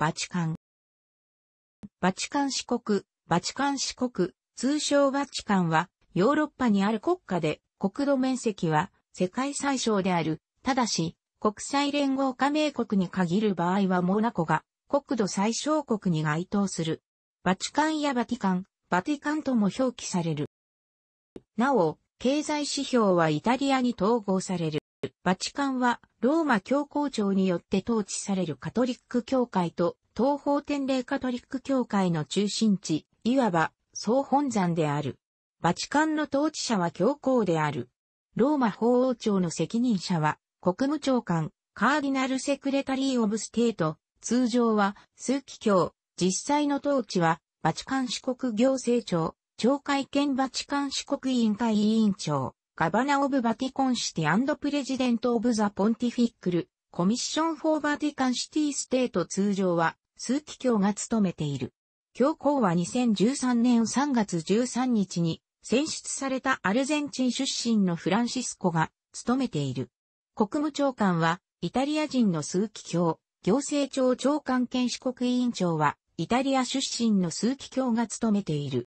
バチカン。バチカン市国、バチカン市国、通称バチカンは、ヨーロッパにある国家で、国土面積は世界最小である。ただし、国際連合加盟国に限る場合はモナコが国土最小国に該当する。バチカンやバティカン、バティカンとも表記される。なお、経済指標はイタリアに統合される。バチカンはローマ教皇庁によって統治されるカトリック教会と東方天霊カトリック教会の中心地、いわば総本山である。バチカンの統治者は教皇である。ローマ法王庁の責任者は国務長官、カーディナルセクレタリー・オブ・ステート、通常は数機教、実際の統治はバチカン四国行政庁、町会兼バチカン四国委員会委員長。ガバナ・オブ・バティコン・シティプレジデント・オブ・ザ・ポンティフィックル、コミッション・フォー・バティカン・シティ・ステート通常は、数機教が務めている。教皇は2013年3月13日に選出されたアルゼンチン出身のフランシスコが務めている。国務長官はイタリア人の数機教、行政庁長官兼四国委員長はイタリア出身の数機教が務めている。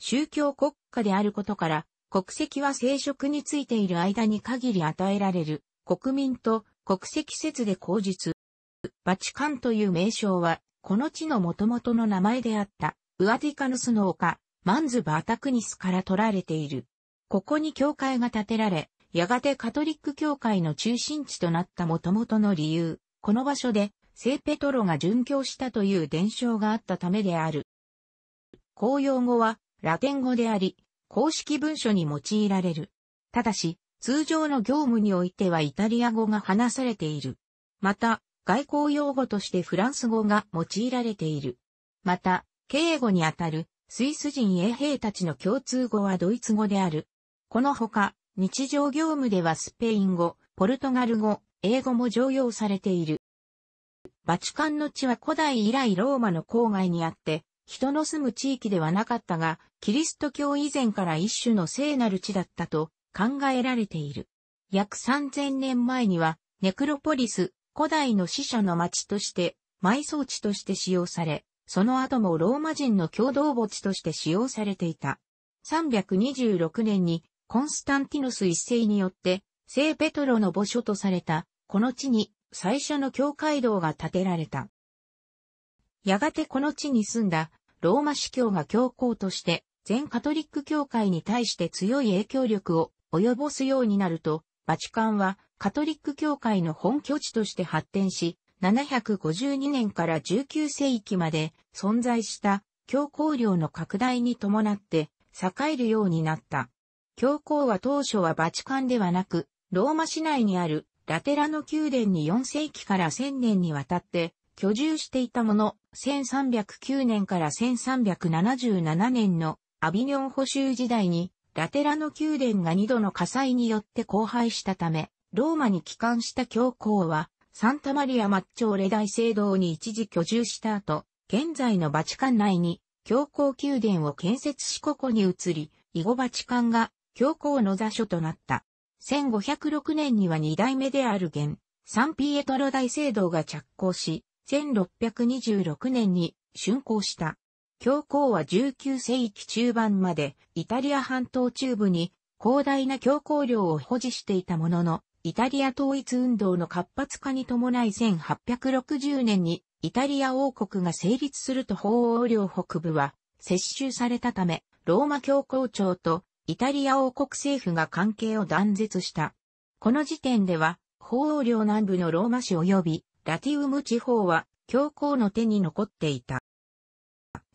宗教国家であることから国籍は生殖についている間に限り与えられる国民と国籍説で口述。バチカンという名称は、この地の元々の名前であった、ウアティカヌスの丘、マンズ・バータクニスから取られている。ここに教会が建てられ、やがてカトリック教会の中心地となった元々の理由、この場所で、聖ペトロが殉教したという伝承があったためである。公用語は、ラテン語であり、公式文書に用いられる。ただし、通常の業務においてはイタリア語が話されている。また、外交用語としてフランス語が用いられている。また、敬語にあたるスイス人衛兵たちの共通語はドイツ語である。このほか、日常業務ではスペイン語、ポルトガル語、英語も常用されている。バチカンの地は古代以来ローマの郊外にあって、人の住む地域ではなかったが、キリスト教以前から一種の聖なる地だったと考えられている。約3000年前には、ネクロポリス、古代の死者の町として、埋葬地として使用され、その後もローマ人の共同墓地として使用されていた。326年にコンスタンティノス一世によって、聖ペトロの墓所とされた、この地に最初の教会堂が建てられた。やがてこの地に住んだローマ司教が教皇として全カトリック教会に対して強い影響力を及ぼすようになると、バチカンはカトリック教会の本拠地として発展し、752年から19世紀まで存在した教皇領の拡大に伴って栄えるようになった。教皇は当初はバチカンではなく、ローマ市内にあるラテラノ宮殿に4世紀から1000年にわたって居住していたもの、1309年から1377年のアビニョン補修時代に、ラテラの宮殿が2度の火災によって荒廃したため、ローマに帰還した教皇は、サンタマリア・マッチョーレ大聖堂に一時居住した後、現在のバチカン内に、教皇宮殿を建設しここに移り、以後バチカンが教皇の座所となった。1506年には2代目である現、サンピエトロ大聖堂が着工し、1626年に竣工した。教皇は19世紀中盤までイタリア半島中部に広大な教皇領を保持していたものの、イタリア統一運動の活発化に伴い1860年にイタリア王国が成立すると法王領北部は接収されたため、ローマ教皇庁とイタリア王国政府が関係を断絶した。この時点では、法王領南部のローマ市及びラティウム地方は教皇の手に残っていた。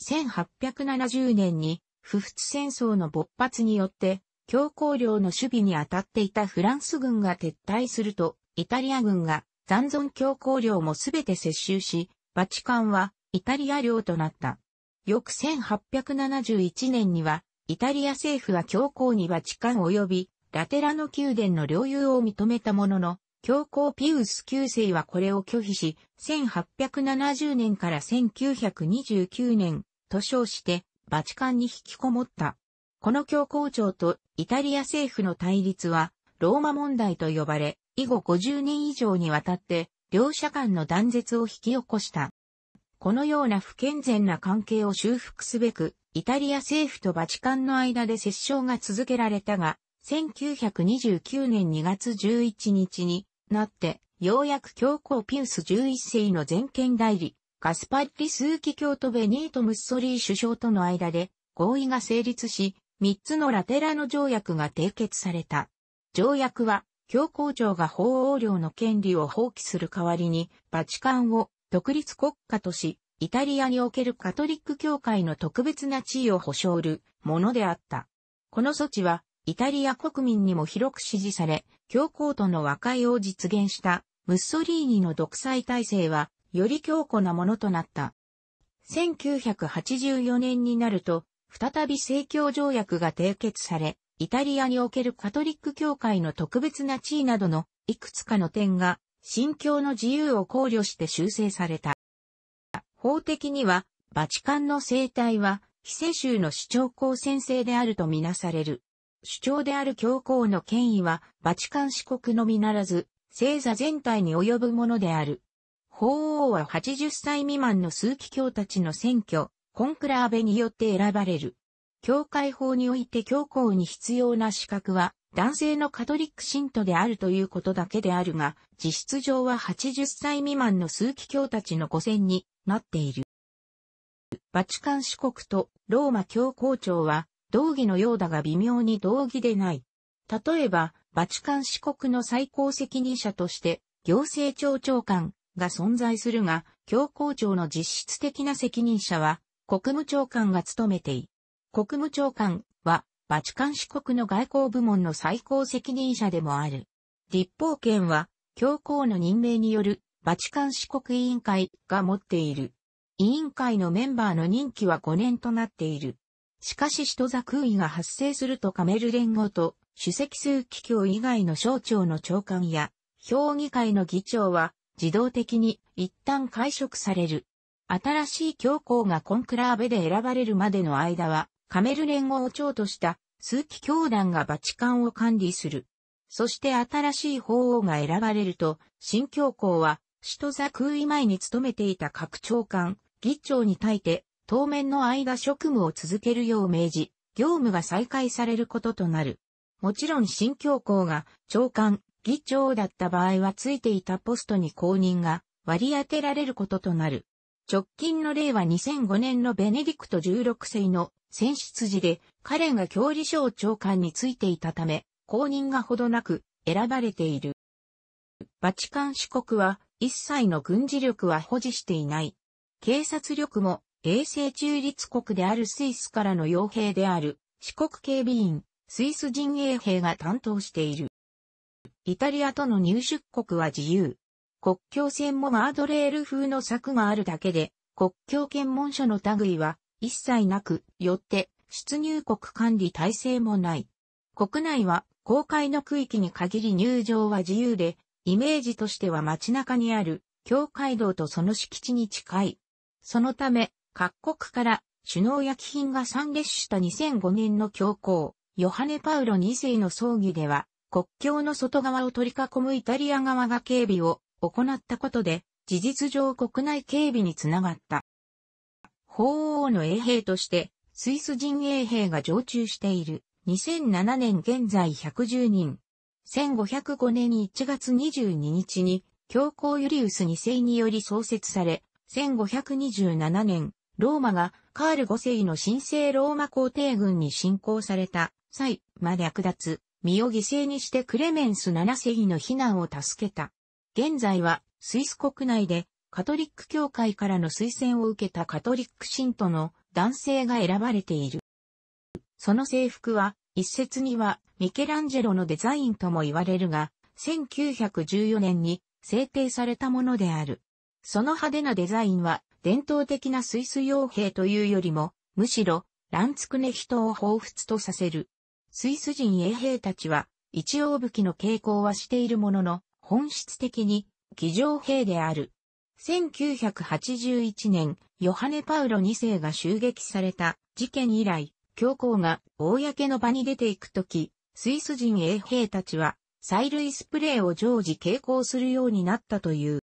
1870年に、不仏戦争の勃発によって、強硬領の守備に当たっていたフランス軍が撤退すると、イタリア軍が残存強硬領もすべて接収し、バチカンはイタリア領となった。翌1871年には、イタリア政府は教皇にバチカン及びラテラの宮殿の領有を認めたものの、教皇ピウス9世はこれを拒否し、1870年から1929年、と称して、バチカンに引きこもった。この教皇庁とイタリア政府の対立は、ローマ問題と呼ばれ、以後50年以上にわたって、両者間の断絶を引き起こした。このような不健全な関係を修復すべく、イタリア政府とバチカンの間で折衝が続けられたが、1929年2月11日になって、ようやく教皇ピウス11世の全権代理、ガスパッリスーキ教とベニート・ムッソリー首相との間で合意が成立し、3つのラテラの条約が締結された。条約は、教皇庁が法王領の権利を放棄する代わりに、バチカンを独立国家とし、イタリアにおけるカトリック教会の特別な地位を保障るものであった。この措置は、イタリア国民にも広く支持され、教皇との和解を実現したムッソリーニの独裁体制はより強固なものとなった。1984年になると、再び政教条約が締結され、イタリアにおけるカトリック教会の特別な地位などのいくつかの点が、信教の自由を考慮して修正された。法的には、バチカンの生態は、非世襲の主張公先生であるとみなされる。主張である教皇の権威は、バチカン四国のみならず、星座全体に及ぶものである。法王は80歳未満の数奇教たちの選挙、コンクラーベによって選ばれる。教会法において教皇に必要な資格は、男性のカトリック信徒であるということだけであるが、実質上は80歳未満の数奇教たちの御選になっている。バチカン四国とローマ教皇庁は、同義のようだが微妙に同義でない。例えば、バチカン四国の最高責任者として、行政庁長官、が存在するが、教皇庁の実質的な責任者は、国務長官が務めてい。国務長官は、バチカン市国の外交部門の最高責任者でもある。立法権は、教皇の任命によるバチカン市国委員会が持っている。委員会のメンバーの任期は5年となっている。しかし人座空位が発生するとカメル連合と主席数機業以外の省庁の長官や評議会の議長は自動的に一旦解職される。新しい教皇がコンクラーベで選ばれるまでの間は、カメル連合を長とした数奇教団がバチカンを管理する。そして新しい法王が選ばれると、新教皇は、首都座空位前に勤めていた各長官、議長に対て、当面の間職務を続けるよう命じ、業務が再開されることとなる。もちろん新教皇が長官、議長だった場合はついていたポストに公認が割り当てられることとなる。直近の例は2005年のベネディクト16世の選出時で彼が教理省長官についていたため、公認がほどなく選ばれている。バチカン市国は一切の軍事力は保持していない。警察力も衛星中立国であるスイスからの傭兵である四国警備員、スイス陣営兵が担当している。イタリアとの入出国は自由。国境線もガードレール風の柵があるだけで、国境検問所の類は一切なく、よって出入国管理体制もない。国内は公開の区域に限り入場は自由で、イメージとしては街中にある教会堂とその敷地に近い。そのため、各国から首脳や貴賓が参列した2005年の教皇、ヨハネ・パウロ2世の葬儀では、国境の外側を取り囲むイタリア側が警備を行ったことで、事実上国内警備につながった。法王の衛兵として、スイス人衛兵が常駐している。2007年現在110人。1505年1月22日に、教皇ユリウス2世により創設され、1527年、ローマがカール5世の神聖ローマ皇帝軍に侵攻された際まで略奪、身を犠牲にしてクレメンス7世の避難を助けた。現在はスイス国内でカトリック教会からの推薦を受けたカトリック信徒の男性が選ばれている。その制服は一説にはミケランジェロのデザインとも言われるが、1914年に制定されたものである。その派手なデザインは伝統的なスイス傭兵というよりも、むしろランツクネ人を彷彿とさせるスイス人衛兵たちは、一応武器の傾向はしているものの、本質的に、騎乗兵である。1981年、ヨハネ・パウロ2世が襲撃された事件以来、教皇が公の場に出ていくとき、スイス人衛兵たちは、催涙スプレーを常時傾向するようになったという。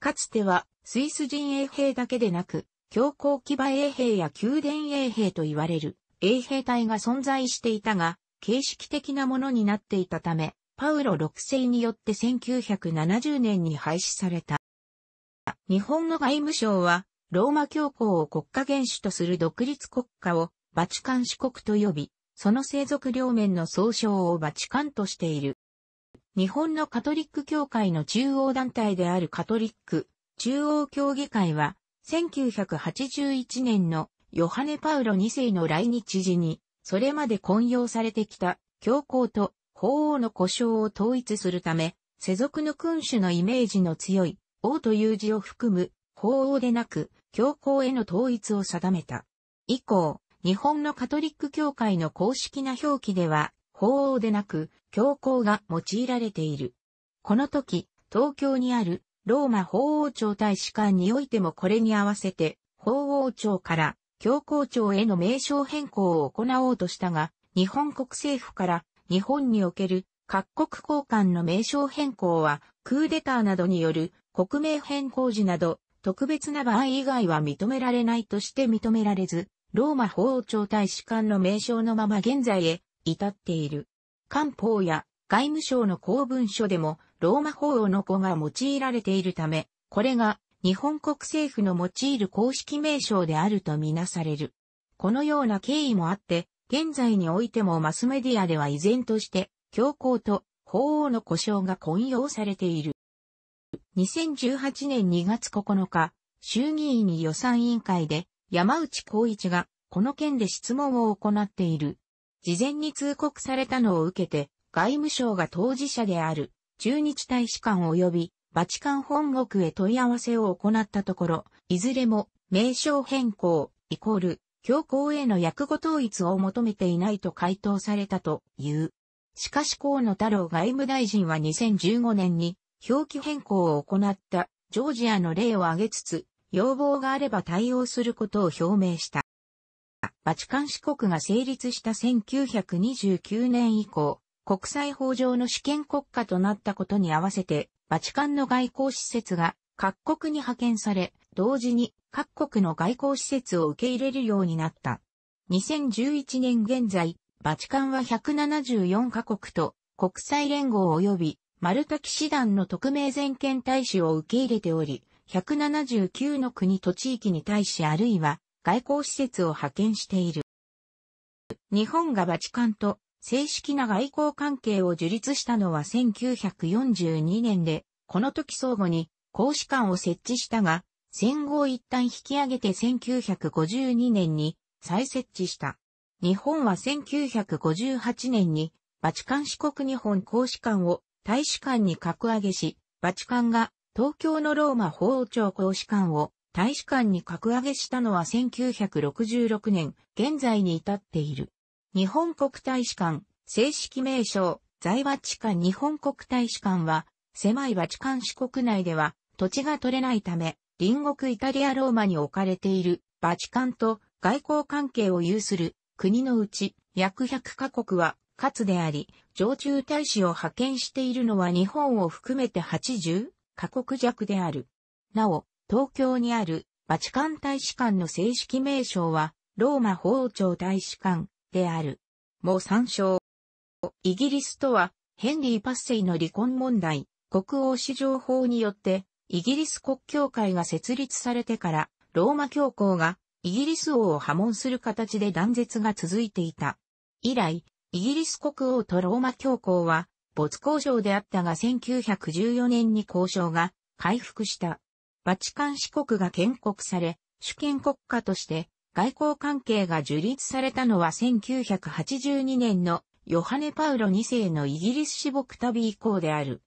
かつては、スイス人衛兵だけでなく、教皇騎馬衛兵や宮殿衛兵と言われる、衛兵隊が存在していたが、形式的なものになっていたため、パウロ6世によって1970年に廃止された。日本の外務省は、ローマ教皇を国家元首とする独立国家をバチカン四国と呼び、その生族両面の総称をバチカンとしている。日本のカトリック教会の中央団体であるカトリック中央協議会は1981年のヨハネ・パウロ2世の来日時に、それまで混用されてきた、教皇と法皇の呼称を統一するため、世俗の君主のイメージの強い、王という字を含む、法王でなく、教皇への統一を定めた。以降、日本のカトリック教会の公式な表記では、法王でなく、教皇が用いられている。この時、東京にある、ローマ法王庁大使館においてもこれに合わせて、法王庁から教皇庁への名称変更を行おうとしたが、日本国政府から日本における各国交換の名称変更は、クーデターなどによる国名変更時など、特別な場合以外は認められないとして認められず、ローマ法王朝大使館の名称のまま現在へ至っている。官報や外務省の公文書でもローマ法王の子が用いられているため、これが日本国政府の用いる公式名称であるとみなされる。このような経緯もあって、現在においてもマスメディアでは依然として、教皇と法王の呼称が混用されている。2018年2月9日、衆議院予算委員会で山内孝一がこの件で質問を行っている。事前に通告されたのを受けて、外務省が当事者である中日大使館及びバチカン本国へ問い合わせを行ったところ、いずれも名称変更、イコール、教皇への訳語統一を求めていないと回答されたという。しかし河野太郎外務大臣は2015年に表記変更を行ったジョージアの例を挙げつつ、要望があれば対応することを表明した。バチカン四国が成立した1929年以降、国際法上の主権国家となったことに合わせて、バチカンの外交施設が各国に派遣され、同時に各国の外交施設を受け入れるようになった。2011年現在、バチカンは174カ国と国際連合及びマルタ騎士団の特命全権大使を受け入れており、179の国と地域に対しあるいは外交施設を派遣している。日本がバチカンと正式な外交関係を樹立したのは1942年で、この時相互に公使館を設置したが、戦後を一旦引き上げて1952年に再設置した。日本は1958年にバチカン四国日本公使館を大使館に格上げし、バチカンが東京のローマ法王庁公使館を大使館に格上げしたのは1966年、現在に至っている。日本国大使館、正式名称、在ワチカ日本国大使館は、狭いバチカン市国内では、土地が取れないため、隣国イタリアローマに置かれている、バチカンと外交関係を有する国のうち、約100カ国は、かつであり、常駐大使を派遣しているのは日本を含めて80カ国弱である。なお、東京にあるバチカン大使館の正式名称は、ローマ法庁大使館、である。もう参照。イギリスとは、ヘンリー・パッセイの離婚問題、国王史上法によって、イギリス国教会が設立されてから、ローマ教皇がイギリス王を破門する形で断絶が続いていた。以来、イギリス国王とローマ教皇は、没交渉であったが1914年に交渉が回復した。バチカン市国が建国され、主権国家として外交関係が樹立されたのは1982年のヨハネ・パウロ2世のイギリス至牧旅以降である。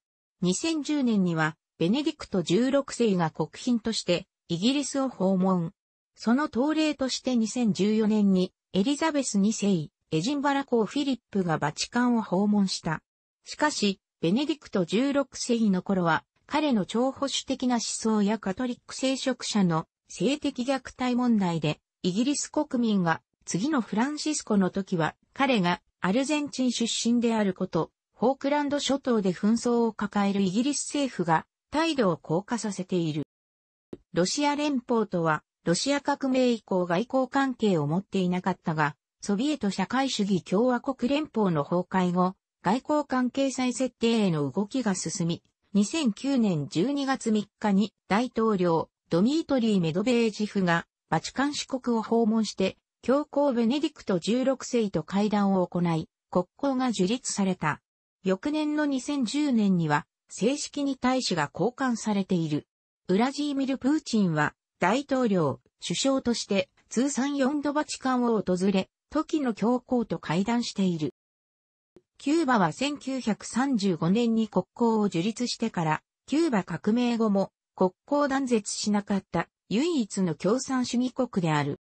2010年には、ベネディクト16世が国賓としてイギリスを訪問。その東例として2014年にエリザベス2世、エジンバラ公フィリップがバチカンを訪問した。しかし、ベネディクト16世の頃は、彼の超保守的な思想やカトリック聖職者の性的虐待問題でイギリス国民が次のフランシスコの時は彼がアルゼンチン出身であること、フォークランド諸島で紛争を抱えるイギリス政府が態度を硬化させている。ロシア連邦とはロシア革命以降外交関係を持っていなかったが、ソビエト社会主義共和国連邦の崩壊後、外交関係再設定への動きが進み、2009年12月3日に大統領ドミートリー・メドベージフがバチカン市国を訪問して、教皇ベネディクト16世と会談を行い、国交が樹立された。翌年の2010年には、正式に大使が交換されている。ウラジーミル・プーチンは、大統領、首相として、通算4度バチカンを訪れ、時の教皇と会談している。キューバは1935年に国交を樹立してから、キューバ革命後も国交断絶しなかった唯一の共産主義国である。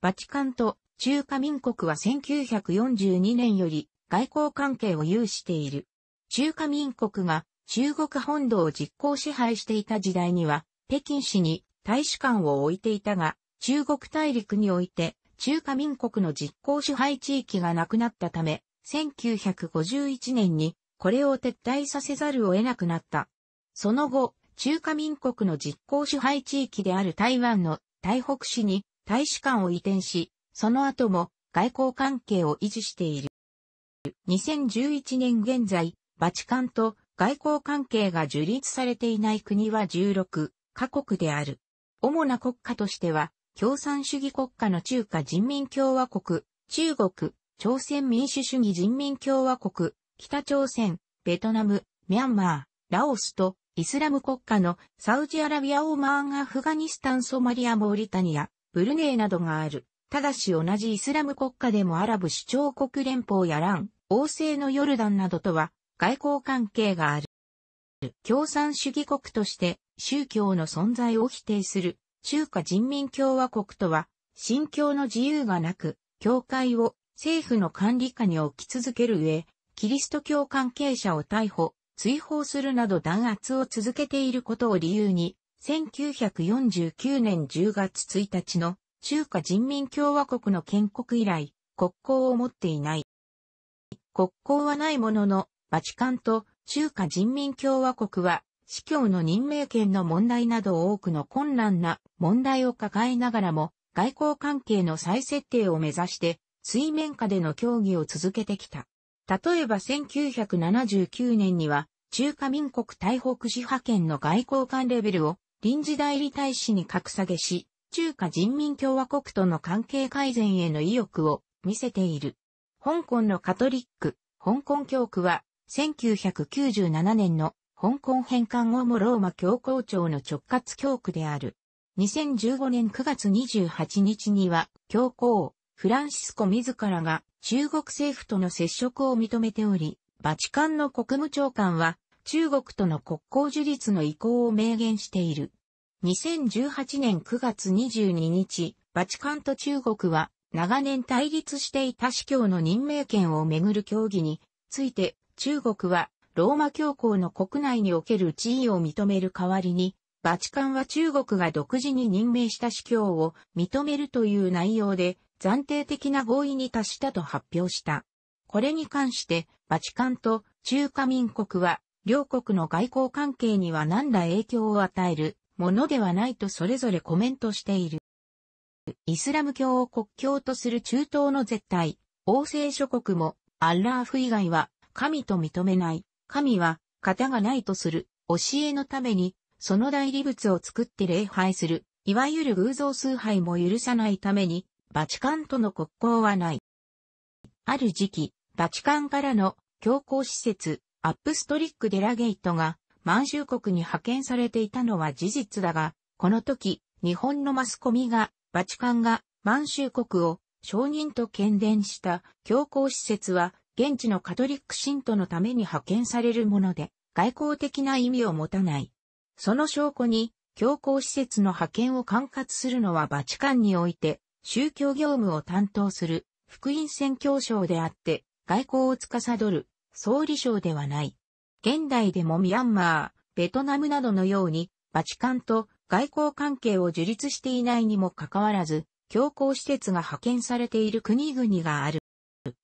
バチカンと中華民国は1942年より外交関係を有している。中華民国が中国本土を実行支配していた時代には北京市に大使館を置いていたが、中国大陸において中華民国の実行支配地域がなくなったため、1951年にこれを撤退させざるを得なくなった。その後、中華民国の実効支配地域である台湾の台北市に大使館を移転し、その後も外交関係を維持している。2011年現在、バチカンと外交関係が樹立されていない国は16カ国である。主な国家としては、共産主義国家の中華人民共和国、中国、朝鮮民主主義人民共和国、北朝鮮、ベトナム、ミャンマー、ラオスとイスラム国家のサウジアラビア、オーマーン、アフガニスタン、ソマリア、モーリタニア、ブルネイなどがある。ただし同じイスラム国家でもアラブ首長国連邦やラン、王政のヨルダンなどとは外交関係がある。共産主義国として宗教の存在を否定する中華人民共和国とは信教の自由がなく、教会を政府の管理下に置き続ける上、キリスト教関係者を逮捕、追放するなど弾圧を続けていることを理由に、1949年10月1日の中華人民共和国の建国以来、国交を持っていない。国交はないものの、バチカンと中華人民共和国は、司教の任命権の問題など多くの困難な問題を抱えながらも、外交関係の再設定を目指して、水面下での協議を続けてきた。例えば1979年には、中華民国台北支派遣の外交官レベルを臨時代理大使に格下げし、中華人民共和国との関係改善への意欲を見せている。香港のカトリック、香港教区は、1997年の香港返還後もローマ教皇庁の直轄教区である。2015年9月28日には、教皇、フランシスコ自らが中国政府との接触を認めており、バチカンの国務長官は中国との国交樹立の意向を明言している。2018年9月22日、バチカンと中国は長年対立していた司教の任命権をめぐる協議について中国はローマ教皇の国内における地位を認める代わりにバチカンは中国が独自に任命した司教を認めるという内容で暫定的な合意に達したと発表した。これに関して、バチカンと中華民国は、両国の外交関係には何ら影響を与えるものではないとそれぞれコメントしている。イスラム教を国教とする中東の絶対、欧米諸国も、アッラーフ以外は神と認めない。神は型がないとする教えのために、その代理物を作って礼拝する。いわゆる偶像崇拝も許さないために、バチカンとの国交はない。ある時期、バチカンからの教皇施設、アップストリック・デラゲイトが満州国に派遣されていたのは事実だが、この時、日本のマスコミが、バチカンが満州国を承認と喧伝した教皇施設は、現地のカトリック信徒のために派遣されるもので、外交的な意味を持たない。その証拠に、教皇施設の派遣を管轄するのはバチカンにおいて、宗教業務を担当する福音宣教省であって、外交を司る総理省ではない。現代でもミャンマー、ベトナムなどのように、バチカンと外交関係を樹立していないにもかかわらず、強行施設が派遣されている国々がある。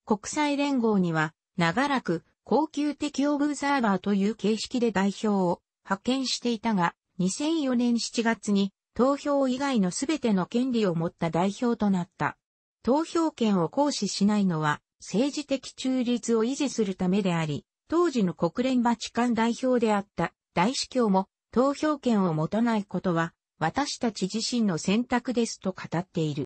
国際連合には、長らく高級的オブザーバーという形式で代表を派遣していたが、2004年7月に投票以外のすべての権利を持った代表となった。投票権を行使しないのは、政治的中立を維持するためであり、当時の国連バチカン代表であった大司教も投票権を持たないことは私たち自身の選択ですと語っている。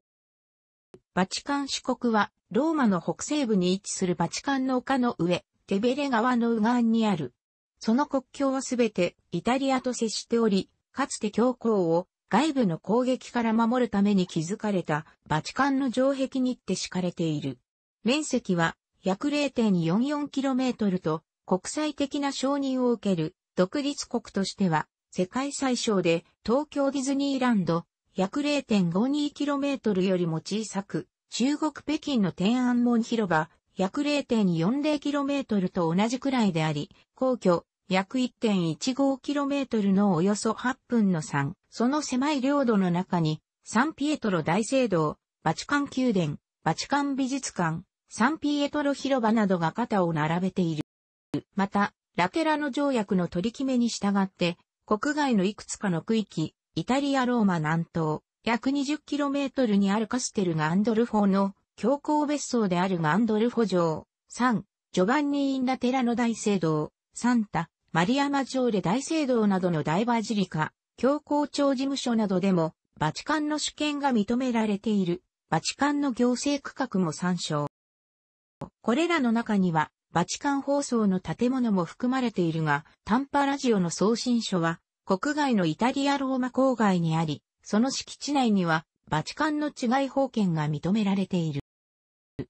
バチカン四国はローマの北西部に位置するバチカンの丘の上、テベレ川の右岸にある。その国境はすべてイタリアと接しており、かつて教皇を外部の攻撃から守るために築かれたバチカンの城壁にって敷かれている。面積は約 0.44km と国際的な承認を受ける独立国としては世界最小で東京ディズニーランド約 0.52km よりも小さく中国北京の天安門広場約 0.40km と同じくらいであり、皇居約 1.15km のおよそ8分の3、その狭い領土の中に、サンピエトロ大聖堂、バチカン宮殿、バチカン美術館、サンピエトロ広場などが肩を並べている。また、ラテラの条約の取り決めに従って、国外のいくつかの区域、イタリア・ローマ南東、約 20km にあるカステルガンドルフォの教皇別荘であるガンドルフォ城、3、ジョバンニ・イン・ラテラの大聖堂、サンタ、マリアマジで大聖堂などの大バジリカ、教皇庁事務所などでも、バチカンの主権が認められている、バチカンの行政区画も参照。これらの中には、バチカン放送の建物も含まれているが、タンパラジオの送信所は、国外のイタリアローマ郊外にあり、その敷地内には、バチカンの治外法権が認められている。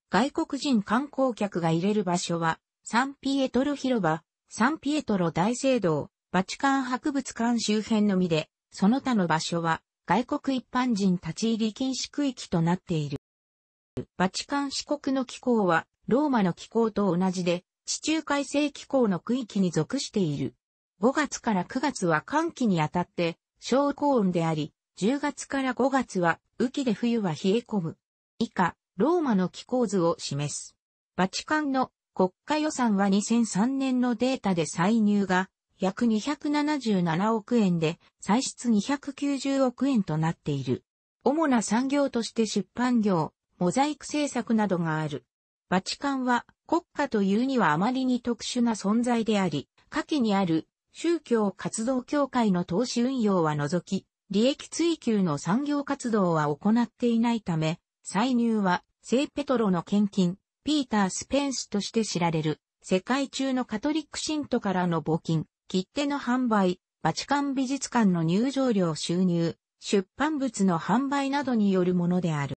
外国人観光客が入れる場所は、サンピエトル広場、サンピエトロ大聖堂、バチカン博物館周辺のみで、その他の場所は外国一般人立ち入り禁止区域となっている。バチカン四国の気候はローマの気候と同じで地中海性気候の区域に属している。5月から9月は寒気にあたって小高温であり、10月から5月は雨季で冬は冷え込む。以下、ローマの気候図を示す。バチカンの国家予算は2003年のデータで歳入が約277億円で、歳出290億円となっている。主な産業として出版業、モザイク制作などがある。バチカンは国家というにはあまりに特殊な存在であり、下記にある宗教活動協会の投資運用は除き、利益追求の産業活動は行っていないため、歳入は、聖ペトロの献金、ピーター・スペンスとして知られる、世界中のカトリック信徒からの募金、切手の販売、バチカン美術館の入場料収入、出版物の販売などによるものである。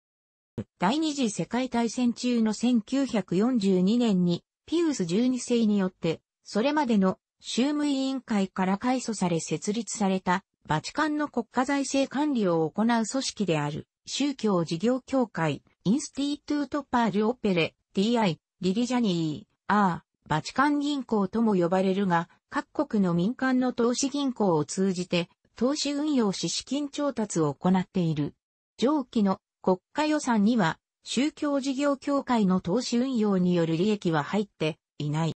第二次世界大戦中の1942年に、ピウス12世によって、それまでの州務委員会から改組され設立された、バチカンの国家財政管理を行う組織である、宗教事業協会、インスティートゥートパール・オペレ、t i リリジャニー、R、バチカン銀行とも呼ばれるが、各国の民間の投資銀行を通じて、投資運用し資金調達を行っている。上記の国家予算には、宗教事業協会の投資運用による利益は入っていない。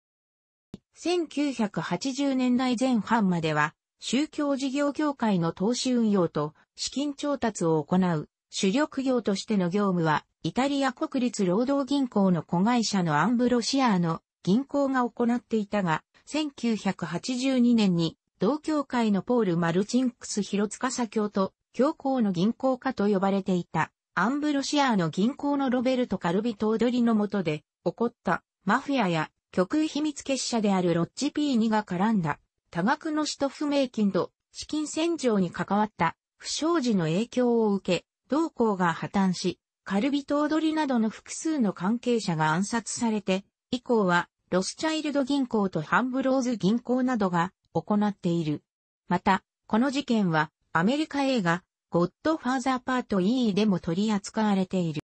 1980年代前半までは、宗教事業協会の投資運用と資金調達を行う主力業としての業務は、イタリア国立労働銀行の子会社のアンブロシアーの銀行が行っていたが、1982年に同協会のポール・マルチンクス・ヒロツカサ教と、教皇の銀行家と呼ばれていた、アンブロシアーの銀行のロベルト・カルビト・オドリの下で、起こったマフィアや極右秘密結社であるロッジ P2 が絡んだ、多額の使途不明金と資金洗浄に関わった不祥事の影響を受け、同校が破綻し、カルビト踊りなどの複数の関係者が暗殺されて、以降はロスチャイルド銀行とハンブローズ銀行などが行っている。また、この事件はアメリカ映画ゴッドファーザーパート E でも取り扱われている。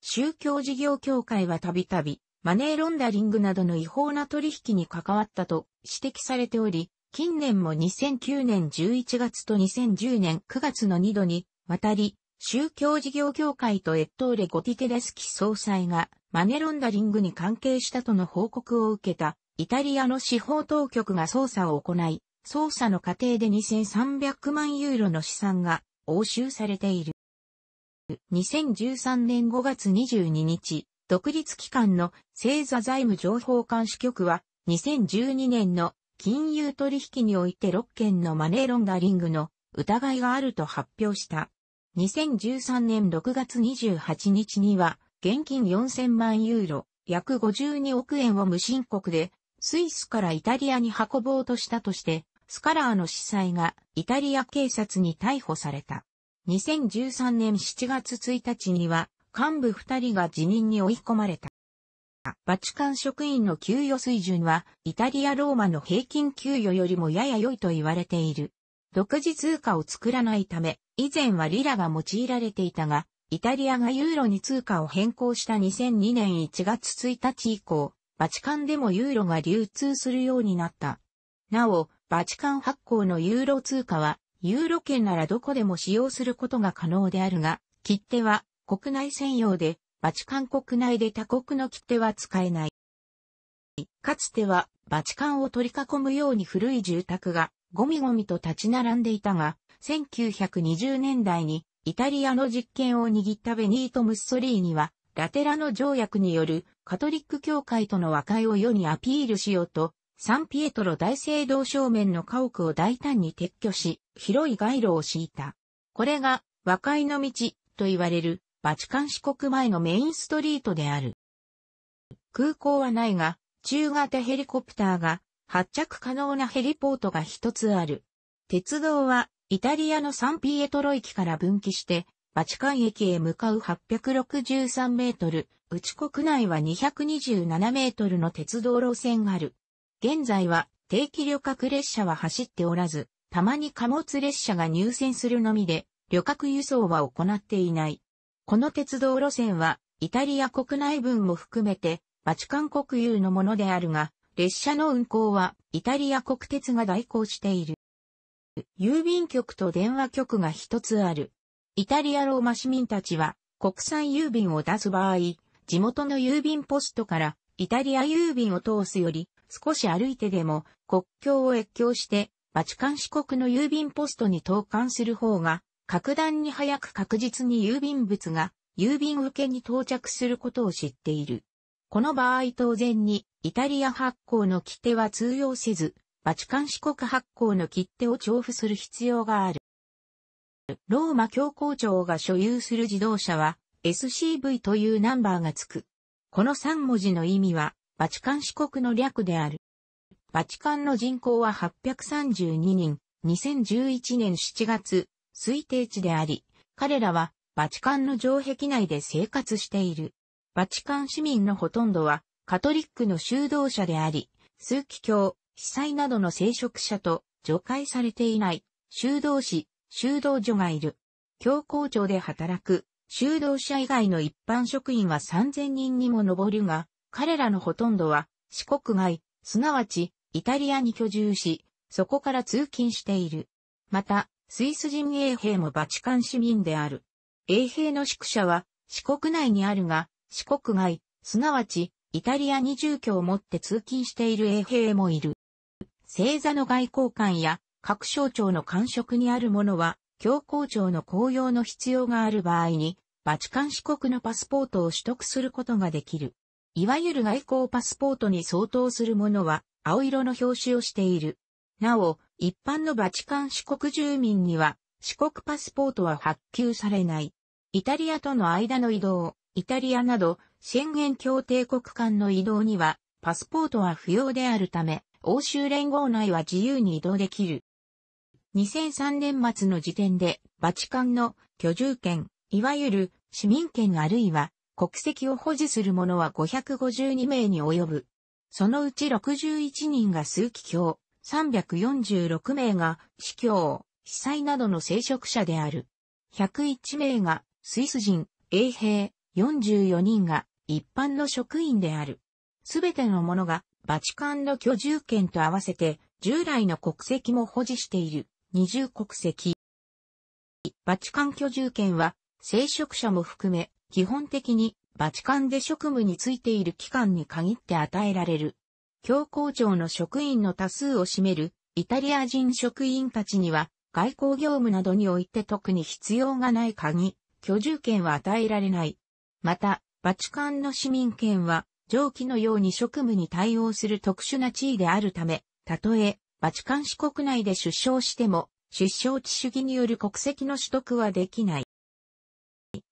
宗教事業協会はたびたびマネーロンダリングなどの違法な取引に関わったと指摘されており、近年も2009年11月と2010年9月の2度にわたり宗教事業協会とエットーレ・ゴティテレスキ総裁がマネロンダリングに関係したとの報告を受けたイタリアの司法当局が捜査を行い、捜査の過程で2300万ユーロの資産が押収されている。2013年5月22日、独立機関の星座財務情報監視局は、2012年の金融取引において6件のマネーロンダリングの疑いがあると発表した。2013年6月28日には、現金4000万ユーロ、約52億円を無申告で、スイスからイタリアに運ぼうとしたとして、スカラーの司祭がイタリア警察に逮捕された。2013年7月1日には、幹部2人が辞任に追い込まれた。バチカン職員の給与水準は、イタリア・ローマの平均給与よりもやや良いと言われている。独自通貨を作らないため、以前はリラが用いられていたが、イタリアがユーロに通貨を変更した2002年1月1日以降、バチカンでもユーロが流通するようになった。なお、バチカン発行のユーロ通貨は、ユーロ圏ならどこでも使用することが可能であるが、切手は国内専用で、バチカン国内で他国の切手は使えない。かつては、バチカンを取り囲むように古い住宅がゴミゴミと立ち並んでいたが、1920年代にイタリアの実権を握ったベニート・ムッソリーニは、ラテラの条約によるカトリック教会との和解を世にアピールしようと、サンピエトロ大聖堂正面の家屋を大胆に撤去し、広い街路を敷いた。これが和解の道と言われるバチカン四国前のメインストリートである。空港はないが、中型ヘリコプターが発着可能なヘリポートが一つある。鉄道はイタリアのサンピエトロ駅から分岐して、バチカン駅へ向かう863メートル、内国内は227メートルの鉄道路線がある。現在は定期旅客列車は走っておらず、たまに貨物列車が入線するのみで、旅客輸送は行っていない。この鉄道路線は、イタリア国内分も含めて、バチカン国有のものであるが、列車の運行はイタリア国鉄が代行している。郵便局と電話局が一つある。イタリアローマ市民たちは国際郵便を出す場合、地元の郵便ポストからイタリア郵便を通すより少し歩いてでも国境を越境してバチカン市国の郵便ポストに投函する方が格段に早く確実に郵便物が郵便受けに到着することを知っている。この場合当然に、イタリア発行の切手は通用せず、バチカン四国発行の切手を調布する必要がある。ローマ教皇庁が所有する自動車は SCV というナンバーがつく。この3文字の意味はバチカン四国の略である。バチカンの人口は832人、2011年7月、推定値であり、彼らはバチカンの城壁内で生活している。バチカン市民のほとんどはカトリックの修道者であり、数奇教、司祭などの聖職者と除外されていない修道士、修道女がいる。教皇庁で働く修道者以外の一般職員は3000人にも上るが、彼らのほとんどは四国外、すなわちイタリアに居住し、そこから通勤している。また、スイス人衛兵もバチカン市民である。衛兵の宿舎は四国内にあるが、四国外、すなわち、イタリアに住居を持って通勤している衛兵もいる。星座の外交官や各省庁の官職にあるものは、教皇庁の公用の必要がある場合に、バチカン四国のパスポートを取得することができる。いわゆる外交パスポートに相当するものは、青色の表紙をしている。なお、一般のバチカン四国住民には、四国パスポートは発給されない。イタリアとの間の移動、イタリアなど、宣言協定国間の移動には、パスポートは不要であるため、欧州連合内は自由に移動できる。2003年末の時点で、バチカンの居住権、いわゆる市民権あるいは国籍を保持する者は552名に及ぶ。そのうち61人が数機卿、346名が司教、被災などの聖職者である。101名がスイス人、衛兵、44人が一般の職員である。すべての者がバチカンの居住権と合わせて従来の国籍も保持している二重国籍。バチカン居住権は聖職者も含め基本的にバチカンで職務についている期間に限って与えられる。教皇庁の職員の多数を占めるイタリア人職員たちには外交業務などにおいて特に必要がない鍵、居住権は与えられない。また、バチカンの市民権は、上記のように職務に対応する特殊な地位であるため、たとえ、バチカン市国内で出生しても、出生地主義による国籍の取得はできない。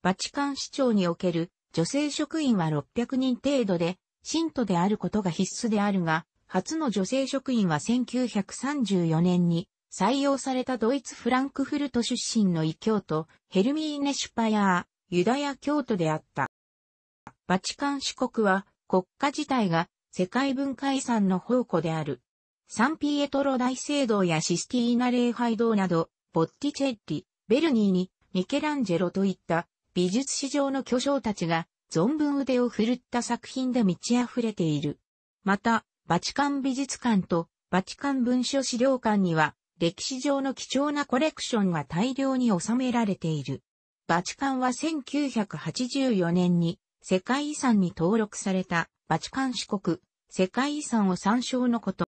バチカン市長における女性職員は600人程度で、信徒であることが必須であるが、初の女性職員は1934年に採用されたドイツ・フランクフルト出身の異教徒ヘルミーネ・シュパヤー、ユダヤ教徒であった。バチカン市国は国家自体が世界文化遺産の宝庫である。サンピエトロ大聖堂やシスティーナ礼拝堂など、ボッティチェッリ、ベルニーニ、ミケランジェロといった美術史上の巨匠たちが存分腕を振るった作品で満ち溢れている。また、バチカン美術館とバチカン文書資料館には歴史上の貴重なコレクションが大量に収められている。バチカンは1984年に世界遺産に登録されたバチカン市国、世界遺産を参照のこと。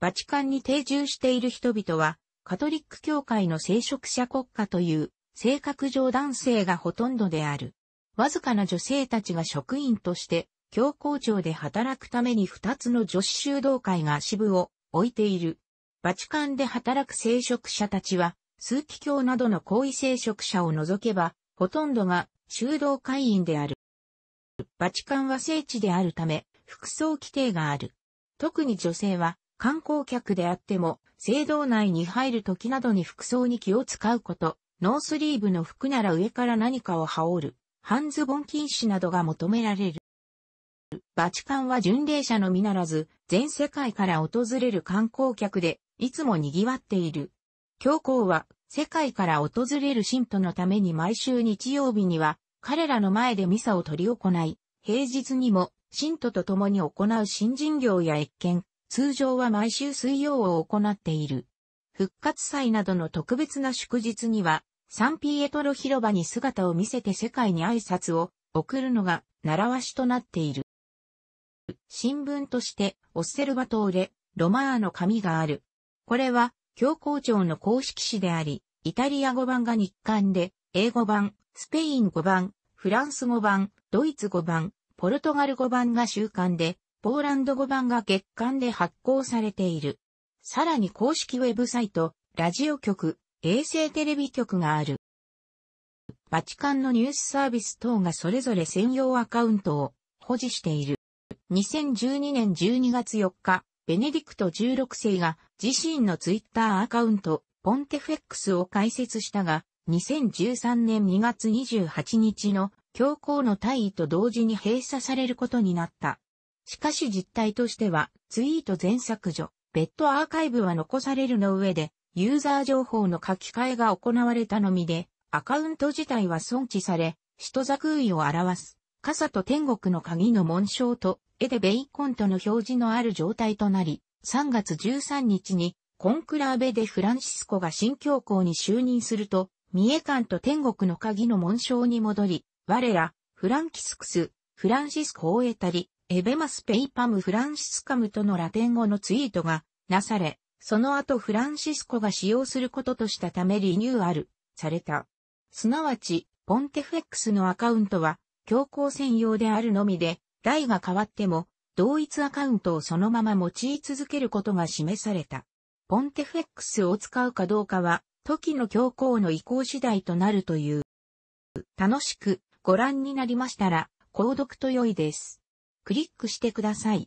バチカンに定住している人々は、カトリック教会の聖職者国家という、性格上男性がほとんどである。わずかな女性たちが職員として、教皇庁で働くために2つの女子修道会が支部を置いている。バチカンで働く聖職者たちは、数奇教などの高位聖職者を除けば、ほとんどが修道会員である。バチカンは聖地であるため、服装規定がある。特に女性は観光客であっても、聖堂内に入る時などに服装に気を使うこと、ノースリーブの服なら上から何かを羽織る、半ズボン禁止などが求められる。バチカンは巡礼者のみならず、全世界から訪れる観光客で、いつも賑わっている。教皇は世界から訪れる信徒のために毎週日曜日には彼らの前でミサを取り行い、平日にも信徒と共に行う新人業や越見、通常は毎週水曜を行っている。復活祭などの特別な祝日には、サンピエトロ広場に姿を見せて世界に挨拶を送るのが習わしとなっている。新聞として、オッセルバトーレ、ロマーの紙がある。これは、教皇庁の公式誌であり、イタリア語版が日刊で、英語版、スペイン語版、フランス語版、ドイツ語版、ポルトガル語版が週刊で、ポーランド語版が月刊で発行されている。さらに公式ウェブサイト、ラジオ局、衛星テレビ局がある。バチカンのニュースサービス等がそれぞれ専用アカウントを保持している。2012年12月4日、ベネディクト16世が自身のツイッターアカウント、ポンテフェックスを開設したが、2013年2月28日の教皇の退位と同時に閉鎖されることになった。しかし実態としては、ツイート全削除、別途アーカイブは残されるの上で、ユーザー情報の書き換えが行われたのみで、アカウント自体は損置され、使徒座空位を表す、傘と天国の鍵の紋章と、絵でベイコンとの表示のある状態となり、3月13日にコンクラーベでフランシスコが新教皇に就任すると、三重館と天国の鍵の紋章に戻り、我ら、フランキスクス、フランシスコを得たり、エベマスペイパムフランシスカムとのラテン語のツイートがなされ、その後フランシスコが使用することとしたためリニューアルされた。すなわち、ポンテフェックスのアカウントは、強行専用であるのみで、代が変わっても、同一アカウントをそのまま用い続けることが示された。ポンテフェックスを使うかどうかは、時の教皇の移行次第となるという。楽しくご覧になりましたら、購読と良いです。クリックしてください。